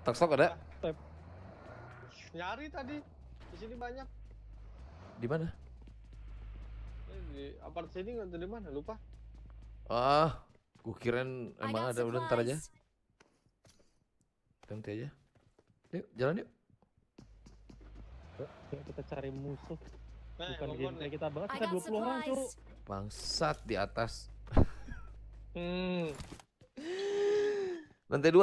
Tokstok ada? Tep. Nyari tadi. Di sini banyak. Di mana? Eh, di apart sini nggak di mana lupa. Ah, gue emang ada udah ntar aja. Ganti aja. Yuk, jalan yuk. Yuk eh, kita cari musuh. Eh, Bukan game kita banget, kita 20 orang tuh. Bangsat di atas. hmm. Lantai dua.